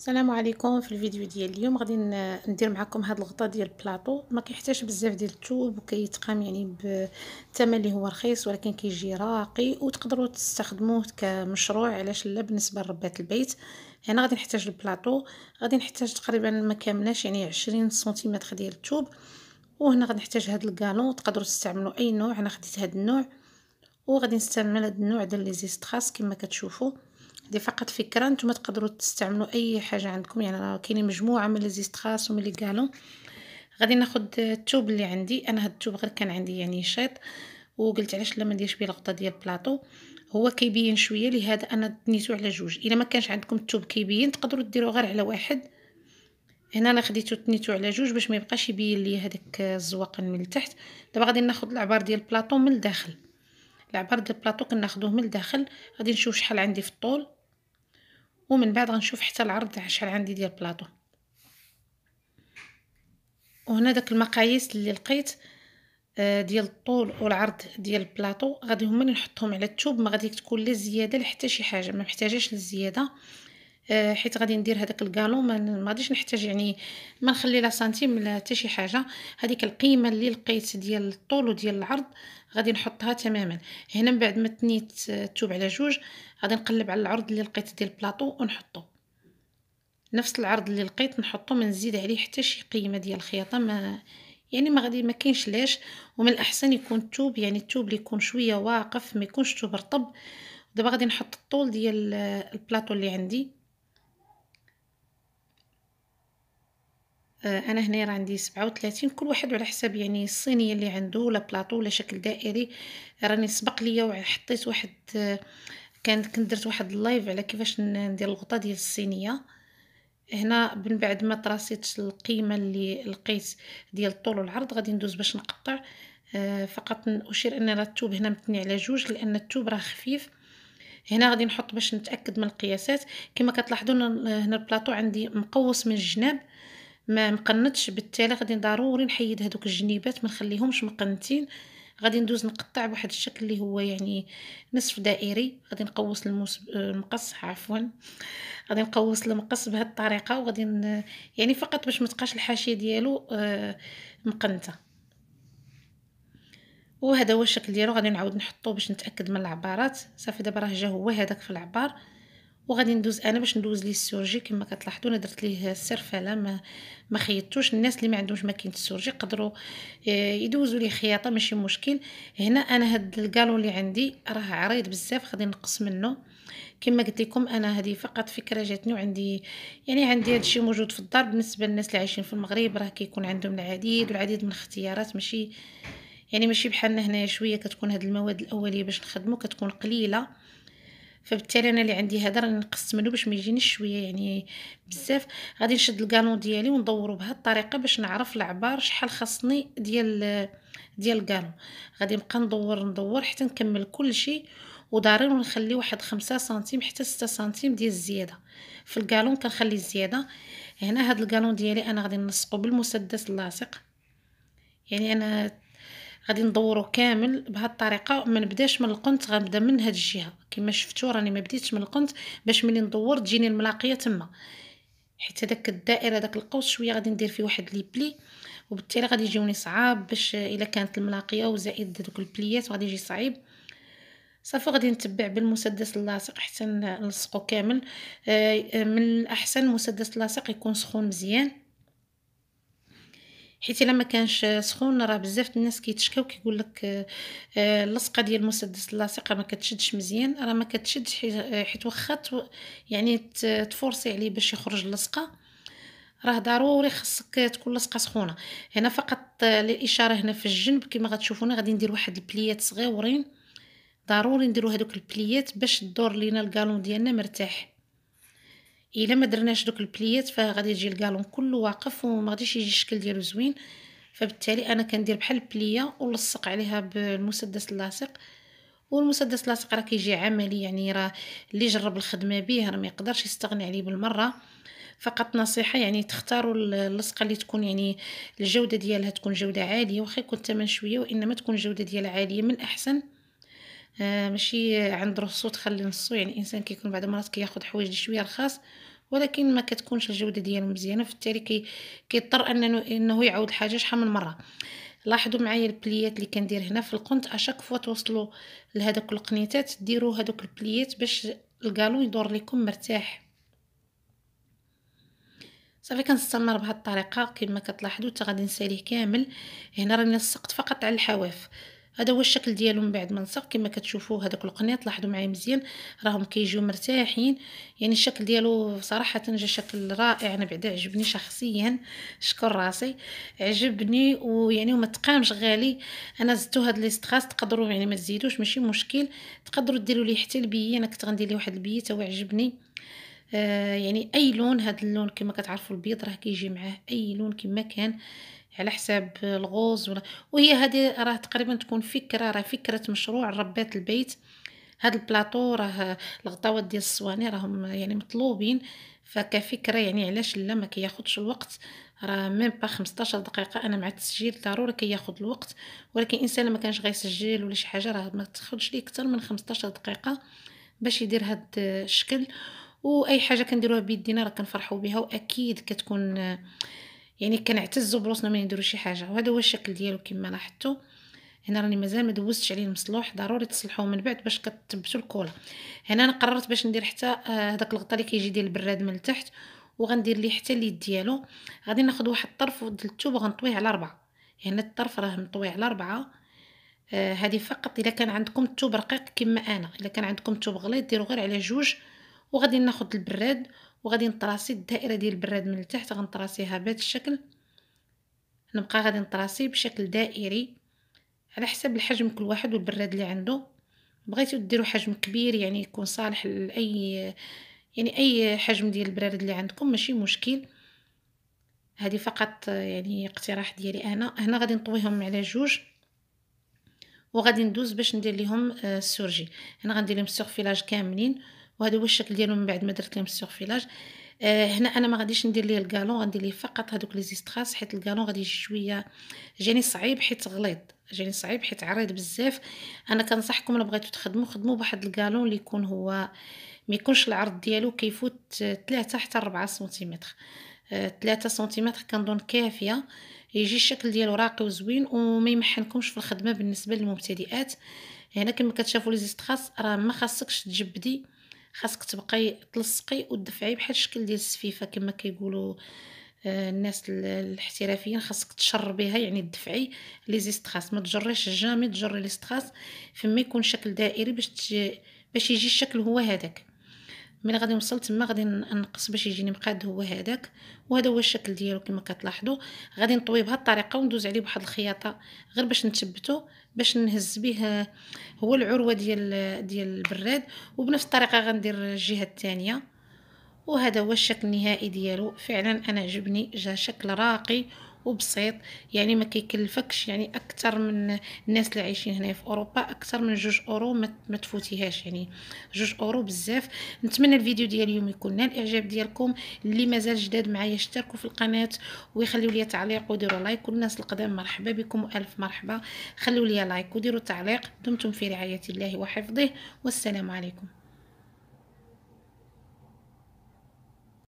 السلام عليكم في الفيديو ديال اليوم غادي ندير معكم هاد الغطاء ديال البلاطو ما كيحتاج بزاف ديال الثوب وكيتقام يعني بثمن اللي هو رخيص ولكن كيجي راقي وتقدروا تستخدموه كمشروع علاش لا بالنسبه لربات البيت هنا يعني غادي نحتاج البلاطو غادي نحتاج تقريبا ما كاملاش يعني 20 سنتيمتر ديال الثوب وهنا غادي نحتاج هاد الكالون تقدروا تستعملوا اي نوع انا خديت هاد النوع وغادي نستعمل هاد النوع ديال لي زيستراس كما كتشوفوا دي فقط فكره نتوما تقدروا تستعملوا اي حاجه عندكم يعني راه كاينين مجموعه من ليزيستراس ومن لي غالون غادي ناخذ الثوب اللي عندي انا هاد الثوب غير كان عندي يعني شيط وقلت علاش لا ما نديرش بيه الغطاء ديال البلاطو هو كيبين شويه لهذا انا دنيتو على جوج الا ما كانش عندكم الثوب كيبين تقدروا ديروا غير على واحد هنا انا خديتو تنيتو على جوج باش ما يبقاش يبين لي هذاك الزواقن من التحت دابا غادي ناخذ العبار ديال البلاطو من الداخل العبار ديال البلاطو كناخذوه من الداخل غادي نشوف شحال عندي في الطول ومن بعد غنشوف حتى العرض شحال عندي ديال البلاطو وهنا داك المقاييس اللي لقيت آه، ديال الطول والعرض ديال البلاطو غادي هما اللي نحطهم على التوب ما غادي تكون لا زياده لا حتى شي حاجه ما محتاجاش للزياده آه، حيت غادي ندير هذاك الكالون ما غاديش نحتاج يعني ما نخلي لا سنتيم لا حتى شي حاجه هذيك القيمه اللي لقيت ديال الطول وديال العرض غادي نحطها تماما هنا من بعد ما تنيت آه، الثوب على جوج غادي نقلب على العرض اللي لقيت ديال البلاطو ونحطو نفس العرض اللي لقيت نحطو ما نزيد عليه حتى شي قيمه ديال الخياطه ما يعني ما غادي ما كاينش لاش ومن الاحسن يكون الثوب يعني الثوب اللي يكون شويه واقف ما يكونش ثوب رطب دابا غادي نحط الطول ديال آه، البلاطو اللي عندي آه، انا هنا عندي سبعة كل واحد على حساب يعني الصينيه اللي عنده ولا بلاطو ولا شكل دائري راني سبق ليا وحطيت واحد آه، كانت كنت درت واحد اللايف على كيفاش ندير الغطاء ديال الصينيه هنا من بعد ما تراسيت القيمه اللي لقيت ديال الطول والعرض غادي ندوز باش نقطع آه، فقط اشير ان التوب هنا متني على جوج لان التوب راه خفيف هنا غادي نحط باش نتاكد من القياسات كما كتلاحظون هنا البلاطو عندي مقوس من الجناب ما مقنتش بالتالي غادي ضروري نحيد هذوك الجنيبات ما نخليهمش مقنتين غادي ندوز نقطع بواحد الشكل اللي هو يعني نصف دائري غادي نقوس الموس... المقص عفوا غادي نقوس المقص بهذه الطريقه وغادي ن... يعني فقط باش ما تبقاش الحاشيه ديالو آه، مقنته وهذا هو الشكل ديالو غادي نعاود نحطو باش نتاكد من العبارات صافي دابا راه جا هو هذاك في العبار وغادي ندوز انا باش ندوز ليه السورجي كما كتلاحظوا انا درت ليه السرفاله ما ما خيطتوش الناس اللي ما عندهمش ماكينه السورجي يقدروا آه، يدوزوا ليه خياطه ماشي مشكل هنا انا هاد الكالون اللي عندي راه عريض بزاف غادي نقص منه كما قلت لكم انا هذه فقط فكره جاتني وعندي يعني عندي هذا الشيء موجود في الدار بالنسبه للناس اللي عايشين في المغرب راه كيكون عندهم العديد والعديد من الاختيارات ماشي يعني ماشي بحالنا هنايا شويه كتكون هاد المواد الاوليه باش نخدمو كتكون قليله فبالتالي انا اللي عندي هذا راني نقسم منه باش ما يجينيش شويه يعني بزاف غادي نشد الكانون ديالي وندورو بهذه الطريقه باش نعرف العبار شحال خاصني ديال ديال الكانون غادي نبقى ندور ندور حتى نكمل كل شيء وضروري نخلي واحد خمسة سنتيم حتى ستة سنتيم ديال الزياده في الكالون كنخلي الزياده هنا هاد الكالون ديالي انا غادي نلصقو بالمسدس اللاصق يعني انا غادي ندوره كامل بهاد الطريقه ما نبداش من القنت غنبدا من هاد الجهه كما شفتوا راني ما بديتش من القنت باش ملي ندور تجيني الملاقيه تما حيت هذاك الدائره داك القوس شويه غادي ندير فيه واحد لي بلي وبالتالي غادي يجيوني صعاب باش الا كانت الملاقيه وزائد دوك البليات غادي يجي صعيب صافي غادي نتبع بالمسدس اللاصق حتى نلصقو كامل آه، من الاحسن المسدس اللاصق يكون سخون مزيان حيت الا ما كانش سخون راه بزاف الناس كيتشكاو كيقول لك آه، اللصقه ديال المسدس اللاصق ما كتشدش مزيان راه ما كتشدش آه، حيت واخا يعني تفورسي عليه باش يخرج اللصقه راه ضروري خصك تكون لصقه سخونه هنا فقط للاشاره آه، هنا في الجنب كما غتشوفوني غادي ندير واحد البليات صغيورين ضروري نديرو هذوك البليات باش الدور لينا الكالون ديالنا مرتاح الا ما درناش دوك البليات فغادي يجي الكالون كله واقف وما غاديش يجي الشكل ديالو زوين فبالتالي انا كندير بحال البليه ونلصق عليها بالمسدس اللاصق والمسدس اللاصق راه كيجي عملي يعني راه اللي جرب الخدمه به راه ما يقدرش يستغني عليه بالمره فقط نصيحه يعني تختاروا اللصقه اللي تكون يعني الجوده ديالها تكون جوده عاليه واخا يكون الثمن شويه وانما تكون الجوده ديالها عاليه من الاحسن آه، ماشي عند راسو تخلي نصو يعني الانسان كيكون بعض المرات كياخذ حوايج شويه رخاص ولكن ما كتكونش الجوده ديالو مزيانه فبالتالي كي كيضطر انه انه يعاود الحاجه شحال من مره لاحظوا معايا البليات اللي كندير هنا في القنت اشاك فوا توصلوا لهذوك القنيتات ديروا هذوك البليات باش القالو يدور لكم مرتاح صافي كنستمر بهذه الطريقه كما كتلاحظوا حتى غادي نساليه كامل هنا راني لصقت فقط على الحواف هذا هو الشكل ديالو من بعد ما نصف كما كتشوفوا هذاك القنيط لاحظوا معايا مزيان راهم كيجيو مرتاحين يعني الشكل ديالو صراحه جا شكل رائع انا بعدا عجبني شخصيا شكر راسي عجبني ويعني وما تقامش غالي انا زدتو هاد لي ستراس تقدروا يعني ما تزيدوش ماشي مشكل تقدروا ديروا ليه حتى البيه انا كنت غندير ليه واحد البيه تا هو عجبني آه يعني اي لون هذا اللون كما كتعرفوا البيض راه كيجي معاه اي لون كما كان على حساب الغوز ولا وهي هذه راه تقريبا تكون فكره راه فكره مشروع ربات البيت هاد البلاطو راه الغطاوات ديال الصواني راهم يعني مطلوبين فكفكره يعني علاش لا ما كياخذش الوقت راه ميم با 15 دقيقه انا مع التسجيل ضروري كياخذ الوقت ولكن الانسان ما كانش غيسجل ولا شي حاجه راه ما تاخذش ليه اكثر من 15 دقيقه باش يدير هاد الشكل واي حاجه كنديروها بيدينا راه كنفرحوا بها واكيد كتكون يعني كنعتزوا بروسنا ما نديرو شي حاجه وهذا هو الشكل ديالو كما لاحظتوا هنا راني مازال ما دوزتش عليه المصلوح ضروري تصلحوه من بعد باش كتثبتوا الكولا هنا انا قررت باش ندير حتى آه، هذاك الغطاء اللي كيجي ديال البراد من التحت وغندير ليه حتى اليد ديالو غادي ناخذ واحد الطرف ديال الثوب وغنطويه على ربعة يعني هنا الطرف راه مطوي على ربعة هذه آه فقط الا كان عندكم الثوب رقيق كما انا الا كان عندكم الثوب غليظ ديروا غير على جوج وغادي ناخذ البراد وغادي نطراسي الدائره ديال البراد من التحت غنطراسيها بهذا الشكل نبقى غادي نطراسي بشكل دائري على حسب الحجم كل واحد والبراد اللي عنده بغيتو ديروا حجم كبير يعني يكون صالح لاي يعني اي حجم ديال البراد اللي عندكم ماشي مشكل هذه فقط يعني اقتراح ديالي انا هنا غادي نطويهم على جوج وغادي ندوز باش ندير لهم آه، السورجي هنا غندير لهم السورفيلاج كاملين وهذا هو الشكل ديالو من بعد ما درت لهم السيرفيلاج آه، هنا انا ما غاديش ندير ليه الكالون غندير ليه فقط هذوك لي زيستراس حيت الكالون غادي يجي شويه جاني صعيب حيت غليظ جاني صعيب حيت عريض بزاف انا كنصحكم الا بغيتو تخدموا خدموا بواحد الكالون اللي يكون هو ما يكونش العرض ديالو كيفوت 3 حتى 4 سنتيمتر 3 آه، سنتيمتر كنظن كافيه يجي الشكل ديالو راقي وزوين وما يمحنكمش في الخدمه بالنسبه للمبتدئات هنا كما كتشافوا لي زيستراس راه ما خاصكش تجبدي خاصك تبقاي تلصقي وتدفعي بحال الشكل ديال السفيفه كما كيقولوا آه، الناس الاحترافيين خاصك تشربيها يعني دفعي لي زيستراس ما تجريش جامي تجري لي زيستراس فما يكون شكل دائري باش باش يجي الشكل هو هذاك ملي غادي نوصل تما غادي نقص باش يجيني مقاد هو هذاك وهذا هو الشكل ديالو كما كتلاحظوا غادي نطوي بهذه الطريقه وندوز عليه بواحد الخياطه غير باش نثبته باش نهز به آه، هو العروه ديال آه، ديال البراد وبنفس الطريقه غندير الجهه الثانيه وهذا هو الشكل النهائي ديالو فعلا انا عجبني جا شكل راقي وبسيط يعني ما كيكلفكش يعني اكثر من الناس اللي عايشين هنا في اوروبا اكثر من جوج اورو ما تفوتيهاش يعني جوج اورو بزاف نتمنى الفيديو ديال اليوم يكون نال الاعجاب ديالكم اللي مازال جداد معايا اشتركوا في القناه ويخليوا لي تعليق وديروا لايك والناس القدام مرحبا بكم والف مرحبا خلوا لي لايك وديروا تعليق دمتم في رعايه الله وحفظه والسلام عليكم